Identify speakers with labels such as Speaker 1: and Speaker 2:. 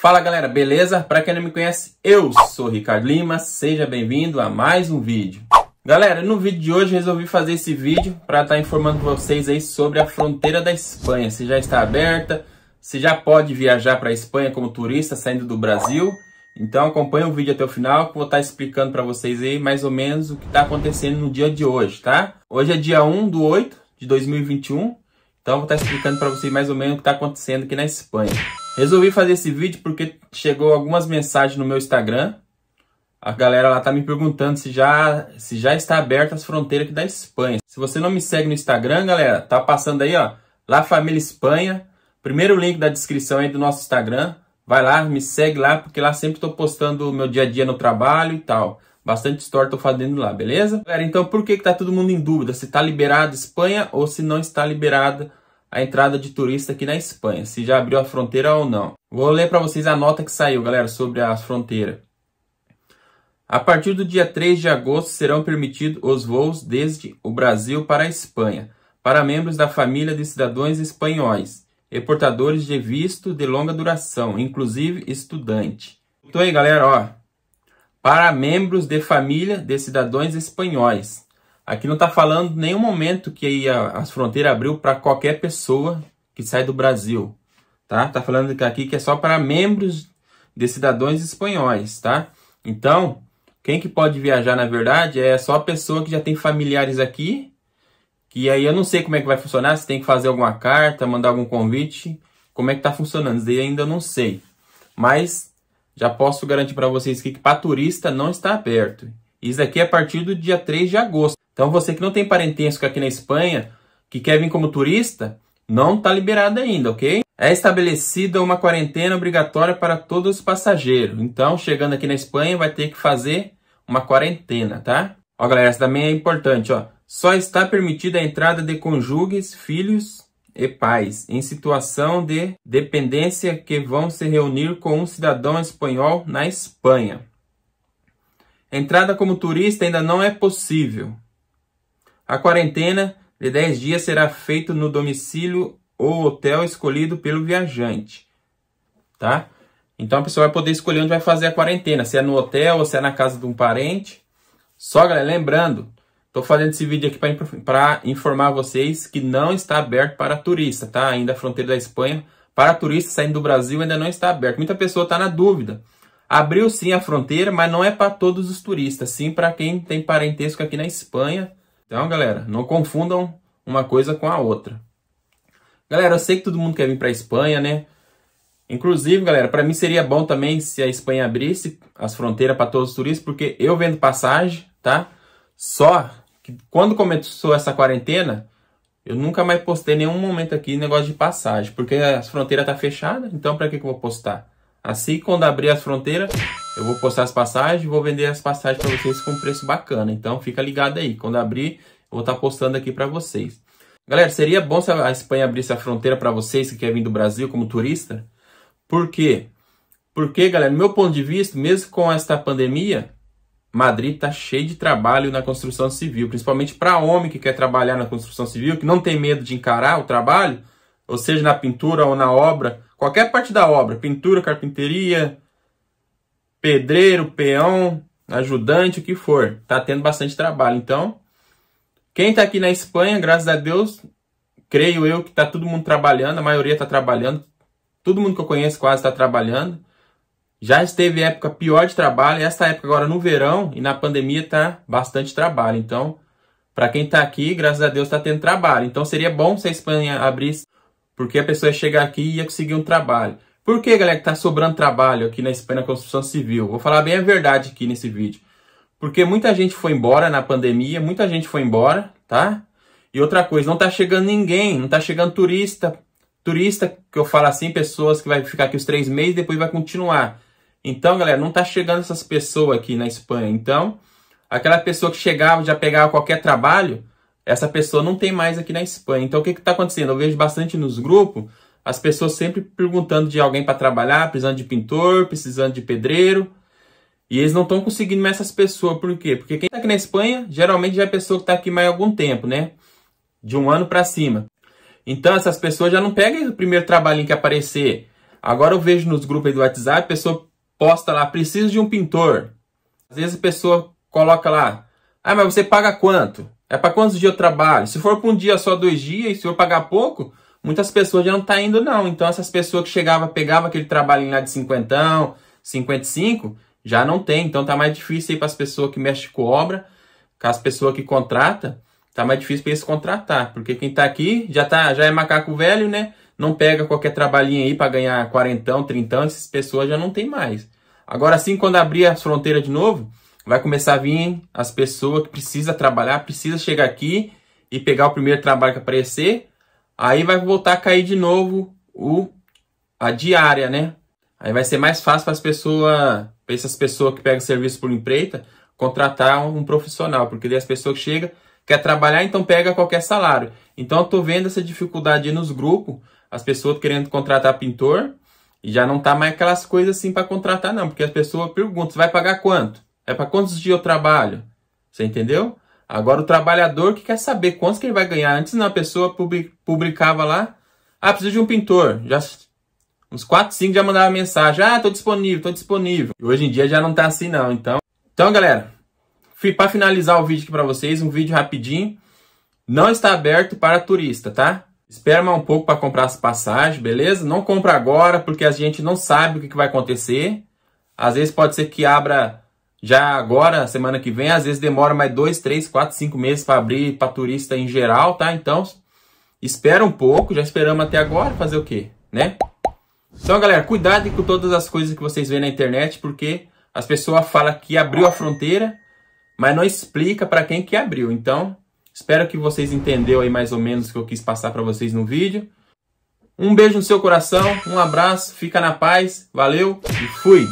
Speaker 1: Fala galera, beleza? Para quem não me conhece, eu sou Ricardo Lima, seja bem-vindo a mais um vídeo. Galera, no vídeo de hoje resolvi fazer esse vídeo para estar tá informando vocês aí sobre a fronteira da Espanha, se já está aberta, se já pode viajar para a Espanha como turista saindo do Brasil. Então acompanhe o vídeo até o final que vou estar tá explicando para vocês aí mais ou menos o que está acontecendo no dia de hoje, tá? Hoje é dia 1 do 8 de 2021, então vou estar tá explicando para vocês mais ou menos o que está acontecendo aqui na Espanha. Resolvi fazer esse vídeo porque chegou algumas mensagens no meu Instagram. A galera lá tá me perguntando se já, se já está aberta as fronteiras aqui da Espanha. Se você não me segue no Instagram, galera, tá passando aí, ó, lá Família Espanha. Primeiro link da descrição aí do nosso Instagram. Vai lá, me segue lá, porque lá sempre tô postando o meu dia a dia no trabalho e tal. Bastante história tô fazendo lá, beleza? Galera, então por que que tá todo mundo em dúvida? Se tá liberado Espanha ou se não está liberada a entrada de turista aqui na Espanha, se já abriu a fronteira ou não. Vou ler para vocês a nota que saiu, galera, sobre a fronteira. A partir do dia 3 de agosto serão permitidos os voos desde o Brasil para a Espanha, para membros da família de cidadãos espanhóis e portadores de visto de longa duração, inclusive estudante. Então aí, galera, ó, para membros de família de cidadãos espanhóis Aqui não está falando nenhum momento que a, as fronteiras abriu para qualquer pessoa que sai do Brasil, tá? Tá falando aqui que é só para membros de cidadãos espanhóis, tá? Então, quem que pode viajar, na verdade, é só a pessoa que já tem familiares aqui, que aí eu não sei como é que vai funcionar, se tem que fazer alguma carta, mandar algum convite, como é que tá funcionando, isso aí ainda não sei. Mas já posso garantir para vocês que para turista não está aberto. Isso aqui é a partir do dia 3 de agosto. Então você que não tem parentesco aqui na Espanha, que quer vir como turista, não está liberado ainda, ok? É estabelecida uma quarentena obrigatória para todos os passageiros. Então, chegando aqui na Espanha, vai ter que fazer uma quarentena, tá? Ó, galera, essa também é importante, ó. Só está permitida a entrada de cônjuges, filhos e pais em situação de dependência que vão se reunir com um cidadão espanhol na Espanha. Entrada como turista ainda não é possível, a quarentena de 10 dias será feita no domicílio ou hotel escolhido pelo viajante, tá? Então a pessoa vai poder escolher onde vai fazer a quarentena, se é no hotel ou se é na casa de um parente. Só, galera, lembrando, estou fazendo esse vídeo aqui para informar vocês que não está aberto para turista, tá? Ainda a fronteira da Espanha para turista saindo do Brasil ainda não está aberto. Muita pessoa está na dúvida. Abriu sim a fronteira, mas não é para todos os turistas, sim para quem tem parentesco aqui na Espanha então, galera, não confundam uma coisa com a outra. Galera, eu sei que todo mundo quer vir para a Espanha, né? Inclusive, galera, para mim seria bom também se a Espanha abrisse as fronteiras para todos os turistas, porque eu vendo passagem, tá? Só que quando começou essa quarentena, eu nunca mais postei nenhum momento aqui negócio de passagem, porque as fronteiras tá fechada, então para que que eu vou postar? Assim, quando abrir as fronteiras, eu vou postar as passagens, vou vender as passagens para vocês com um preço bacana. Então, fica ligado aí. Quando abrir, eu vou estar tá postando aqui para vocês. Galera, seria bom se a Espanha abrisse a fronteira para vocês que querem vir do Brasil como turista? Por quê? Porque, galera, no meu ponto de vista, mesmo com esta pandemia, Madrid está cheio de trabalho na construção civil, principalmente para homem que quer trabalhar na construção civil, que não tem medo de encarar o trabalho, ou seja, na pintura ou na obra, Qualquer parte da obra, pintura, carpinteria, pedreiro, peão, ajudante, o que for. Tá tendo bastante trabalho. Então, quem tá aqui na Espanha, graças a Deus, creio eu que tá todo mundo trabalhando, a maioria tá trabalhando. Todo mundo que eu conheço quase está trabalhando. Já esteve época pior de trabalho, essa época agora no verão e na pandemia tá bastante trabalho. Então, para quem está aqui, graças a Deus está tendo trabalho. Então seria bom se a Espanha abrisse porque a pessoa ia chegar aqui e ia conseguir um trabalho. Por que, galera, que está sobrando trabalho aqui na Espanha na construção civil? Vou falar bem a verdade aqui nesse vídeo. Porque muita gente foi embora na pandemia, muita gente foi embora, tá? E outra coisa, não está chegando ninguém, não está chegando turista. Turista, que eu falo assim, pessoas que vai ficar aqui os três meses e depois vai continuar. Então, galera, não está chegando essas pessoas aqui na Espanha. Então, aquela pessoa que chegava, já pegava qualquer trabalho, essa pessoa não tem mais aqui na Espanha. Então, o que está acontecendo? Eu vejo bastante nos grupos as pessoas sempre perguntando de alguém para trabalhar, precisando de pintor, precisando de pedreiro. E eles não estão conseguindo mais essas pessoas. Por quê? Porque quem está aqui na Espanha, geralmente já é pessoa que está aqui mais algum tempo, né? De um ano para cima. Então, essas pessoas já não pegam o primeiro trabalhinho que aparecer. Agora eu vejo nos grupos do WhatsApp, a pessoa posta lá, preciso de um pintor. Às vezes a pessoa coloca lá, ah, mas você paga quanto? É para quantos dias eu trabalho? Se for para um dia só, dois dias, se for pagar pouco, muitas pessoas já não tá indo não. Então essas pessoas que chegava, pegava aquele trabalhinho lá de 50, 55, já não tem. Então tá mais difícil aí para as pessoas que mexem com obra, com as pessoas que contratam, tá mais difícil para eles contratar, porque quem tá aqui já tá, já é macaco velho, né? Não pega qualquer trabalhinho aí para ganhar quarentão, trintão, essas pessoas já não tem mais. Agora sim, quando abrir as fronteiras de novo, vai começar a vir as pessoas que precisa trabalhar, precisa chegar aqui e pegar o primeiro trabalho que aparecer. Aí vai voltar a cair de novo o a diária, né? Aí vai ser mais fácil para as pessoas, para essas pessoas que pegam serviço por empreita, contratar um profissional, porque daí as pessoas que chegam quer trabalhar, então pega qualquer salário. Então eu tô vendo essa dificuldade nos grupos, as pessoas querendo contratar pintor, e já não tá mais aquelas coisas assim para contratar não, porque as pessoas perguntam, vai pagar quanto? É para quantos dias eu trabalho? Você entendeu? Agora o trabalhador que quer saber quantos que ele vai ganhar. Antes não, a pessoa publicava lá. Ah, preciso de um pintor. Já uns 4, 5 já mandava mensagem. Ah, estou disponível, estou disponível. hoje em dia já não está assim não, então. Então, galera, para finalizar o vídeo aqui para vocês, um vídeo rapidinho. Não está aberto para turista, tá? Espera mais um pouco para comprar as passagens, beleza? Não compra agora, porque a gente não sabe o que, que vai acontecer. Às vezes pode ser que abra já agora, semana que vem, às vezes demora mais dois, três, quatro, cinco meses para abrir para turista em geral, tá? Então, espera um pouco, já esperamos até agora, fazer o quê, né? Então, galera, cuidado com todas as coisas que vocês veem na internet, porque as pessoas falam que abriu a fronteira, mas não explica para quem que abriu. Então, espero que vocês entenderam aí mais ou menos o que eu quis passar para vocês no vídeo. Um beijo no seu coração, um abraço, fica na paz, valeu e fui!